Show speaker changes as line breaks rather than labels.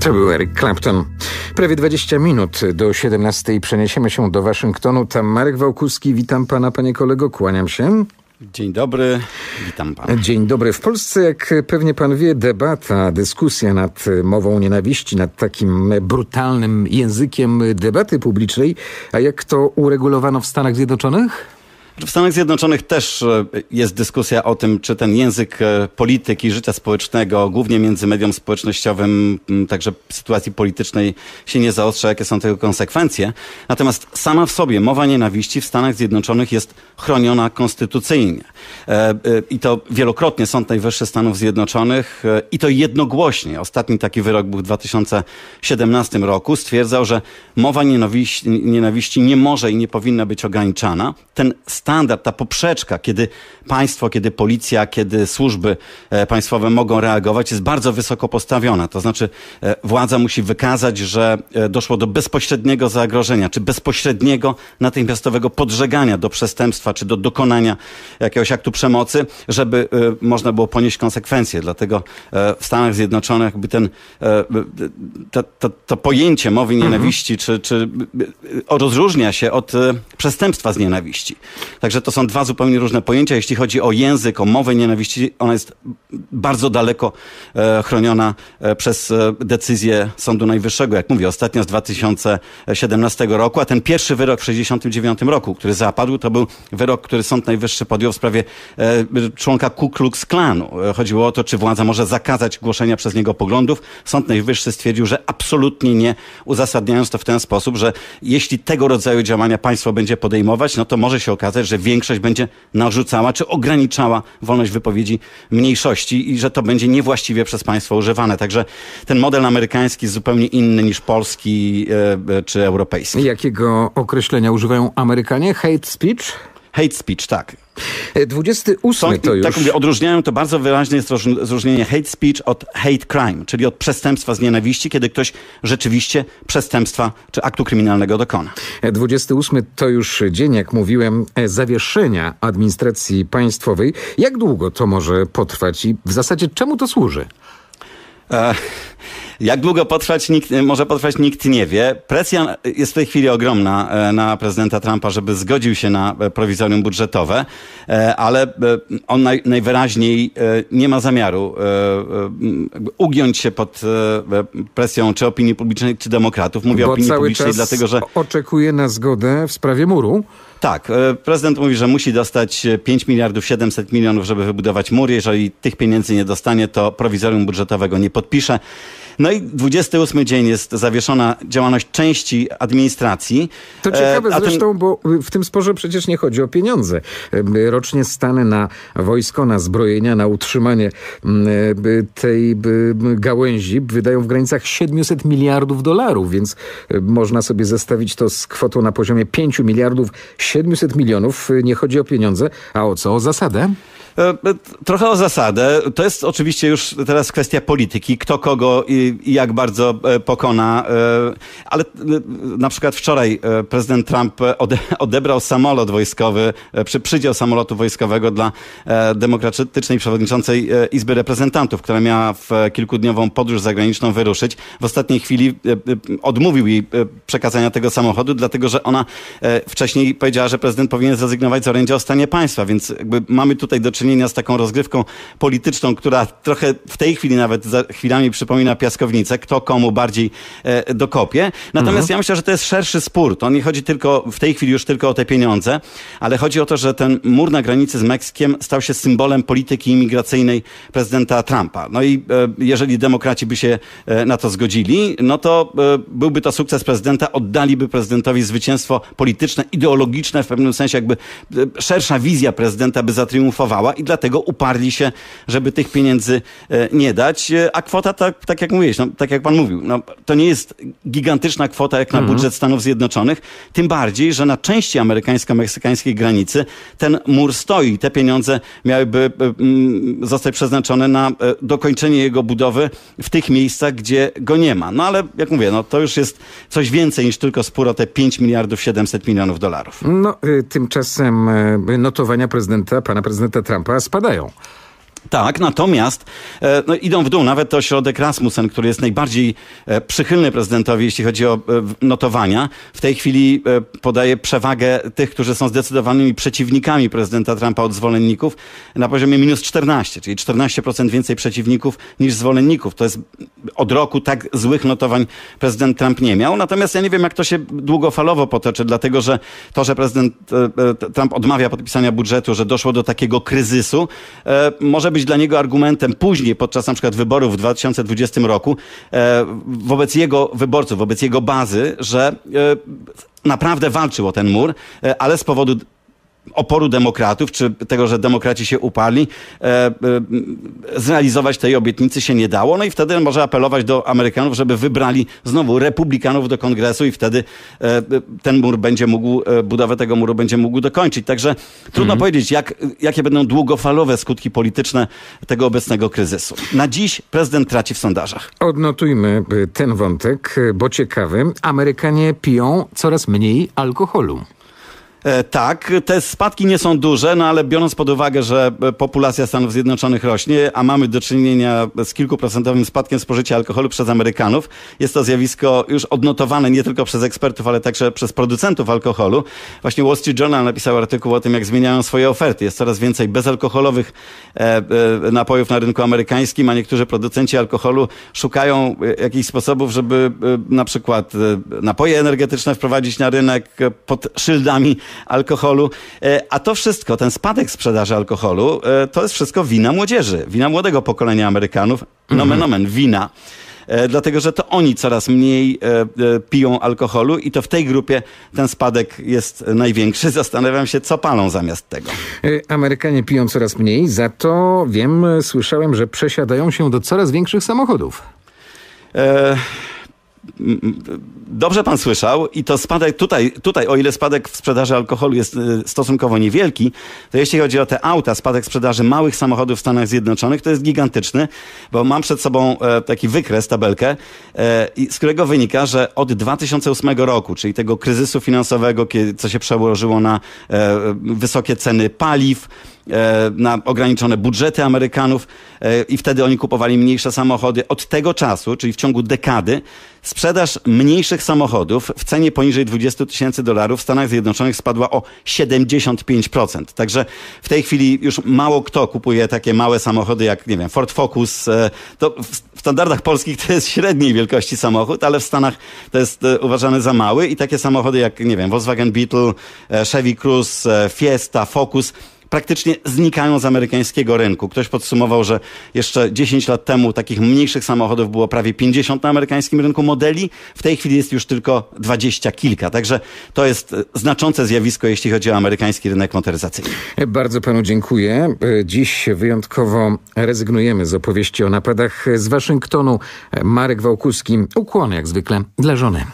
To był Eric Clapton. Prawie 20 minut do 17 przeniesiemy się do Waszyngtonu. Tam Marek Wałkuski, witam pana, panie kolego, kłaniam się. Dzień dobry, witam pana. Dzień dobry. W Polsce, jak pewnie pan wie, debata, dyskusja nad mową nienawiści, nad takim brutalnym językiem debaty publicznej, a jak to uregulowano w Stanach Zjednoczonych? Znaczy, w Stanach Zjednoczonych też e, jest dyskusja
o tym, czy ten język e, polityki, życia społecznego, głównie między medium społecznościowym, także sytuacji politycznej się nie zaostrza, jakie są tego konsekwencje. Natomiast sama w sobie mowa nienawiści w Stanach Zjednoczonych jest chroniona konstytucyjnie. E, I to wielokrotnie Sąd Najwyższy Stanów Zjednoczonych i to jednogłośnie. Ostatni taki wyrok był w 2017 roku. Stwierdzał, że mowa nienawiści, nienawiści nie może i nie powinna być ograniczana. Ten standard, ta poprzeczka, kiedy państwo, kiedy policja, kiedy służby e, państwowe mogą reagować, jest bardzo wysoko postawiona. To znaczy e, władza musi wykazać, że e, doszło do bezpośredniego zagrożenia, czy bezpośredniego natychmiastowego podżegania do przestępstwa, czy do dokonania jakiegoś aktu przemocy, żeby można było ponieść konsekwencje. Dlatego w Stanach Zjednoczonych jakby ten, to, to, to pojęcie mowy nienawiści, mhm. czy, czy rozróżnia się od przestępstwa z nienawiści. Także to są dwa zupełnie różne pojęcia. Jeśli chodzi o język, o mowę nienawiści, ona jest bardzo daleko e, chroniona e, przez e, decyzję Sądu Najwyższego. Jak mówię, ostatnio z 2017 roku, a ten pierwszy wyrok w 1969 roku, który zapadł, to był wyrok, który Sąd Najwyższy podjął w sprawie członka Ku Klux Klanu. Chodziło o to, czy władza może zakazać głoszenia przez niego poglądów. Sąd Najwyższy stwierdził, że absolutnie nie, uzasadniając to w ten sposób, że jeśli tego rodzaju działania państwo będzie podejmować, no to może się okazać, że większość będzie narzucała czy ograniczała wolność wypowiedzi mniejszości i że to będzie niewłaściwie przez państwo używane. Także ten model
amerykański jest zupełnie inny niż polski e, e, czy europejski. Jakiego określenia używają Amerykanie? Hate speech? Hate speech, tak. 28 e, Są, to już. Tak mówię,
odróżniają to bardzo wyraźnie jest rozróżnienie hate speech od hate crime, czyli od przestępstwa z
nienawiści, kiedy ktoś rzeczywiście przestępstwa czy aktu kryminalnego dokona. 28 e, to już dzień, jak mówiłem, e, zawieszenia administracji państwowej. Jak długo to może potrwać i w zasadzie czemu to służy? E
jak długo potrwać, nikt, e, może potrwać, nikt nie wie. Presja jest w tej chwili ogromna e, na prezydenta Trumpa, żeby zgodził się na e, prowizorium budżetowe, ale on naj, najwyraźniej nie ma zamiaru ugiąć się pod presją czy opinii publicznej, czy demokratów. Mówię o opinii publicznej, dlatego że...
oczekuje na zgodę w sprawie muru.
Tak, e, prezydent mówi, że musi dostać 5 e, miliardów 700 milionów, żeby wybudować mur. Jeżeli tych pieniędzy nie dostanie, to prowizorium budżetowego nie podpisze. No i 28 dzień jest zawieszona działalność części administracji. To e, ciekawe zresztą,
ten... bo w tym sporze przecież nie chodzi o pieniądze. Rocznie stany na wojsko, na zbrojenia, na utrzymanie mm, tej gałęzi wydają w granicach 700 miliardów dolarów, więc można sobie zestawić to z kwotą na poziomie 5 miliardów 700 milionów y, nie chodzi o pieniądze, a o co? O zasadę? E, e, trochę o zasadę. To jest oczywiście już teraz kwestia polityki, kto kogo i, jak
bardzo e, pokona, ale na przykład wczoraj prezydent Trump odebrał samolot wojskowy, przy, przydział samolotu wojskowego dla demokratycznej przewodniczącej Izby Reprezentantów, która miała w kilkudniową podróż zagraniczną wyruszyć. W ostatniej chwili odmówił jej przekazania tego samochodu, dlatego że ona wcześniej powiedziała, że prezydent powinien zrezygnować z orędzia o stanie państwa, więc mamy tutaj do czynienia czynienia z taką rozgrywką polityczną, która trochę w tej chwili nawet chwilami przypomina piaskownicę, kto komu bardziej e, dokopie. Natomiast mhm. ja myślę, że to jest szerszy spór. To nie chodzi tylko w tej chwili już tylko o te pieniądze, ale chodzi o to, że ten mur na granicy z Meksykiem stał się symbolem polityki imigracyjnej prezydenta Trumpa. No i e, jeżeli demokraci by się e, na to zgodzili, no to e, byłby to sukces prezydenta, oddaliby prezydentowi zwycięstwo polityczne, ideologiczne, w pewnym sensie jakby e, szersza wizja prezydenta by zatriumfowała i dlatego uparli się, żeby tych pieniędzy e, nie dać. E, a kwota, tak, tak jak mówiłeś, no, tak jak pan mówił, no, to nie jest gigantyczna kwota jak na mhm. budżet Stanów Zjednoczonych, tym bardziej, że na części amerykańsko-meksykańskiej granicy ten mur stoi. Te pieniądze miałyby e, mm, zostać przeznaczone na dokończenie jego budowy w tych miejscach, gdzie go nie ma. No ale jak mówię, no, to już jest coś więcej niż tylko spór o te 5 miliardów 700 milionów
dolarów. No, y, tymczasem y, notowania prezydenta, pana prezydenta Trumpa prawda, spadają. Tak, natomiast e, no, idą w dół nawet ośrodek Rasmussen, który jest najbardziej
e, przychylny prezydentowi, jeśli chodzi o e, notowania. W tej chwili podaje przewagę tych, którzy są zdecydowanymi przeciwnikami prezydenta Trumpa od zwolenników na poziomie minus 14, czyli 14% więcej przeciwników niż zwolenników. To jest od roku tak złych notowań prezydent Trump nie miał. Natomiast ja nie wiem, jak to się długofalowo potoczy, dlatego że to, że prezydent e, e, Trump odmawia podpisania budżetu, że doszło do takiego kryzysu, e, może być dla niego argumentem później, podczas na przykład wyborów w 2020 roku, wobec jego wyborców, wobec jego bazy, że naprawdę walczył o ten mur, ale z powodu oporu demokratów, czy tego, że demokraci się upali, e, e, zrealizować tej obietnicy się nie dało. No i wtedy może apelować do Amerykanów, żeby wybrali znowu republikanów do kongresu i wtedy e, ten mur będzie mógł, budowę tego muru będzie mógł dokończyć. Także trudno mhm. powiedzieć, jak, jakie będą długofalowe skutki polityczne tego obecnego kryzysu. Na dziś prezydent traci w sondażach.
Odnotujmy ten wątek, bo ciekawy. Amerykanie piją coraz mniej alkoholu. E, tak, te spadki nie są duże, no ale biorąc pod uwagę, że e, populacja
Stanów Zjednoczonych rośnie, a mamy do czynienia z kilkuprocentowym spadkiem spożycia alkoholu przez Amerykanów, jest to zjawisko już odnotowane nie tylko przez ekspertów, ale także przez producentów alkoholu. Właśnie Wall Street Journal napisał artykuł o tym, jak zmieniają swoje oferty. Jest coraz więcej bezalkoholowych e, napojów na rynku amerykańskim, a niektórzy producenci alkoholu szukają jakichś sposobów, żeby na przykład napoje energetyczne wprowadzić na rynek pod szyldami alkoholu. E, a to wszystko, ten spadek sprzedaży alkoholu, e, to jest wszystko wina młodzieży, wina młodego pokolenia Amerykanów, nomen mhm. omen, wina e, dlatego że to oni coraz mniej piją alkoholu i to w tej grupie ten spadek jest
największy. Zastanawiam się, co palą zamiast tego. Amerykanie piją coraz mniej, za to wiem, słyszałem, że przesiadają się do coraz większych samochodów. E Dobrze pan słyszał i to spadek tutaj, tutaj, o ile spadek
w sprzedaży alkoholu jest y, stosunkowo niewielki, to jeśli chodzi o te auta, spadek sprzedaży małych samochodów w Stanach Zjednoczonych to jest gigantyczny, bo mam przed sobą e, taki wykres, tabelkę, e, z którego wynika, że od 2008 roku, czyli tego kryzysu finansowego, co się przełożyło na e, wysokie ceny paliw, E, na ograniczone budżety Amerykanów e, i wtedy oni kupowali mniejsze samochody. Od tego czasu, czyli w ciągu dekady, sprzedaż mniejszych samochodów w cenie poniżej 20 tysięcy dolarów w Stanach Zjednoczonych spadła o 75%. Także w tej chwili już mało kto kupuje takie małe samochody jak, nie wiem, Ford Focus. E, to w standardach polskich to jest średniej wielkości samochód, ale w Stanach to jest uważane za mały i takie samochody jak, nie wiem, Volkswagen Beetle, Chevy Cruze, Fiesta, Focus – praktycznie znikają z amerykańskiego rynku. Ktoś podsumował, że jeszcze 10 lat temu takich mniejszych samochodów było prawie 50 na amerykańskim rynku modeli. W tej chwili jest już tylko 20 kilka. Także to jest e, znaczące
zjawisko, jeśli chodzi o amerykański rynek motoryzacyjny. E, bardzo panu dziękuję. E, dziś wyjątkowo rezygnujemy z opowieści o napadach z Waszyngtonu. Marek Wałkuski, ukłon jak zwykle dla żony.